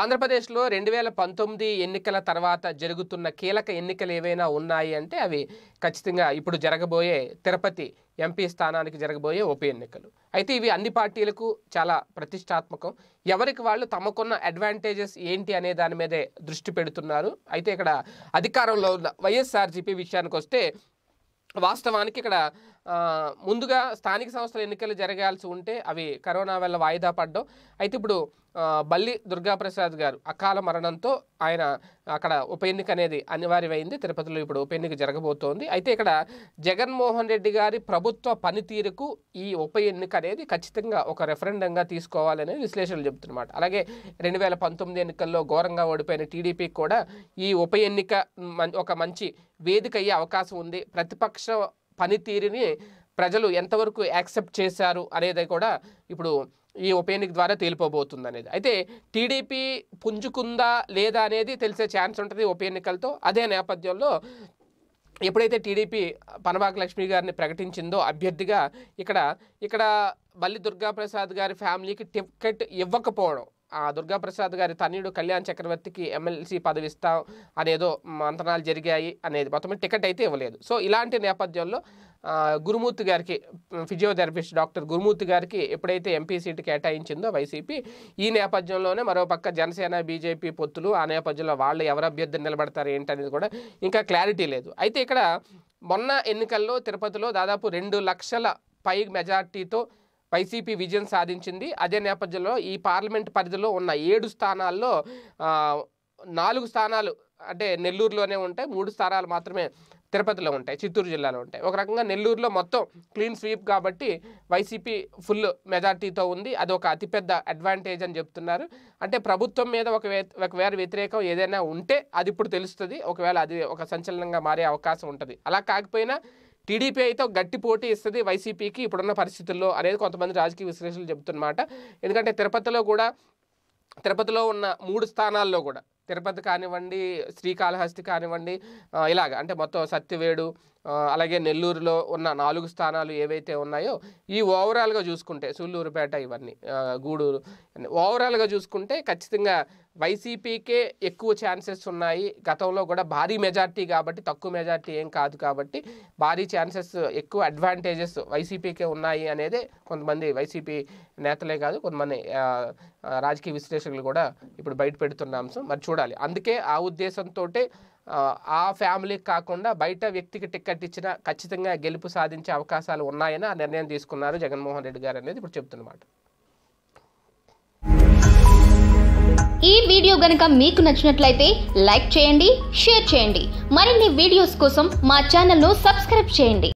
ఆంధ్రప్రదేశ్లో రెండు వేల పంతొమ్మిది ఎన్నికల తర్వాత జరుగుతున్న కీలక ఎన్నికలు ఏవైనా ఉన్నాయి అంటే అవి ఖచ్చితంగా ఇప్పుడు జరగబోయే తిరుపతి ఎంపీ స్థానానికి జరగబోయే ఉప ఎన్నికలు అయితే ఇవి అన్ని పార్టీలకు చాలా ప్రతిష్టాత్మకం ఎవరికి వాళ్ళు తమకున్న అడ్వాంటేజెస్ ఏంటి అనే దాని మీదే దృష్టి పెడుతున్నారు అయితే ఇక్కడ అధికారంలో ఉన్న వైఎస్ఆర్జీపీ విషయానికి వస్తే వాస్తవానికి ఇక్కడ ముందుగా స్థానిక సంస్థల ఎన్నికలు జరగాల్సి ఉంటే అవి కరోనా వల్ల వాయిదా పడ్డం అయితే ఇప్పుడు బల్లి దుర్గాప్రసాద్ గారు అకాల మరణంతో ఆయన అక్కడ ఉప ఎన్నిక అనేది అనివార్యమైంది తిరుపతిలో ఇప్పుడు ఉప ఎన్నిక జరగబోతోంది అయితే ఇక్కడ జగన్మోహన్ రెడ్డి గారి ప్రభుత్వ పనితీరుకు ఈ ఉప ఎన్నిక అనేది ఖచ్చితంగా ఒక రెఫరెండంగా తీసుకోవాలనేది విశ్లేషణలు చెబుతున్నమాట అలాగే రెండు వేల పంతొమ్మిది ఎన్నికల్లో ఘోరంగా ఓడిపోయిన టీడీపీ కూడా ఈ ఉప ఎన్నిక ఒక మంచి వేదిక అయ్యే అవకాశం ఉంది ప్రతిపక్ష పనితీరుని ప్రజలు ఎంతవరకు యాక్సెప్ట్ చేశారు అనేది కూడా ఇప్పుడు ఈ ఉప ఎన్నిక ద్వారా తేలిపోబోతుంది అనేది అయితే టీడీపీ పుంజుకుందా లేదా అనేది తెలిసే ఛాన్స్ ఉంటుంది ఉప ఎన్నికలతో అదే నేపథ్యంలో ఎప్పుడైతే టీడీపీ పనబాక లక్ష్మి గారిని ప్రకటించిందో అభ్యర్థిగా ఇక్కడ ఇక్కడ బల్లి దుర్గాప్రసాద్ గారి ఫ్యామిలీకి టికెట్ ఇవ్వకపోవడం దుర్గాప్రసాద్ గారి తనయుడు కళ్యాణ్ చక్రవర్తికి ఎమ్మెల్సీ పదవి ఇస్తాం అనేదో మంతనాలు జరిగాయి అనేది మొత్తం టికెట్ అయితే ఇవ్వలేదు సో ఇలాంటి నేపథ్యంలో గురుమూర్తి గారికి ఫిజియోథెరపిస్ట్ డాక్టర్ గురుమూర్తి గారికి ఎప్పుడైతే ఎంపీ సీటు కేటాయించిందో వైసీపీ ఈ నేపథ్యంలోనే మరోపక్క జనసేన బీజేపీ పొత్తులు ఆ నేపథ్యంలో వాళ్ళు ఎవరు అభ్యర్థి నిలబడతారు ఏంటనేది కూడా ఇంకా క్లారిటీ లేదు అయితే ఇక్కడ మొన్న ఎన్నికల్లో తిరుపతిలో దాదాపు రెండు లక్షల పై మెజార్టీతో వైసీపీ విజయం సాధించింది అదే నేపథ్యంలో ఈ పార్లమెంట్ పరిధిలో ఉన్న ఏడు స్థానాల్లో నాలుగు స్థానాలు అంటే నెల్లూరులోనే ఉంటాయి మూడు స్థానాలు మాత్రమే తిరుపతిలో ఉంటాయి చిత్తూరు జిల్లాలో ఉంటాయి ఒక రకంగా నెల్లూరులో మొత్తం క్లీన్ స్వీప్ కాబట్టి వైసీపీ ఫుల్ మెజార్టీతో ఉంది అది ఒక అతిపెద్ద అడ్వాంటేజ్ అని చెప్తున్నారు అంటే ప్రభుత్వం మీద ఒక ఒకవేళ వ్యతిరేకం ఏదైనా ఉంటే అది ఇప్పుడు తెలుస్తుంది ఒకవేళ అది ఒక సంచలనంగా మారే అవకాశం ఉంటుంది అలా కాకపోయినా టీడీపీ అయితే గట్టి పోటీ ఇస్తుంది వైసీపీకి ఇప్పుడున్న పరిస్థితుల్లో అనేది కొంతమంది రాజకీయ విశ్లేషణలు చెబుతున్నమాట ఎందుకంటే తిరుపతిలో కూడా తిరుపతిలో ఉన్న మూడు స్థానాల్లో కూడా తిరుపతి కానివ్వండి శ్రీకాళహస్తి కానివ్వండి ఇలాగ అంటే మొత్తం సత్యవేడు అలాగే నెల్లూరులో ఉన్న నాలుగు స్థానాలు ఏవైతే ఉన్నాయో ఈ ఓవరాల్గా చూసుకుంటే సూళ్ళూరుపేట ఇవన్నీ గూడూరు ఓవరాల్గా చూసుకుంటే ఖచ్చితంగా వైసీపీకే ఎక్కువ ఛాన్సెస్ ఉన్నాయి గతంలో కూడా భారీ మెజార్టీ కాబట్టి తక్కువ మెజార్టీ ఏం కాదు కాబట్టి భారీ ఛాన్సెస్ ఎక్కువ అడ్వాంటేజెస్ వైసీపీకే ఉన్నాయి అనేది కొంతమంది వైసీపీ నేతలే కాదు కొంతమంది రాజకీయ విశ్లేషకులు కూడా ఇప్పుడు బయట పెడుతున్న అంశం మరి చూడాలి అందుకే ఆ ఉద్దేశంతో ఆ ఫ్యామిలీకి కాకుండా బయట వ్యక్తికి టిక్కెట్ ఇచ్చినా ఖచ్చితంగా గెలుపు సాధించే అవకాశాలు ఉన్నాయని ఆ నిర్ణయం తీసుకున్నారు జగన్మోహన్ రెడ్డి గారు అనేది ఇప్పుడు చెప్తున్నమాట ఈ వీడియో గనుక మీకు నచ్చినట్లయితే లైక్ చేయండి షేర్ చేయండి మరిన్ని వీడియోస్ కోసం మా ఛానల్ను సబ్స్క్రైబ్ చేయండి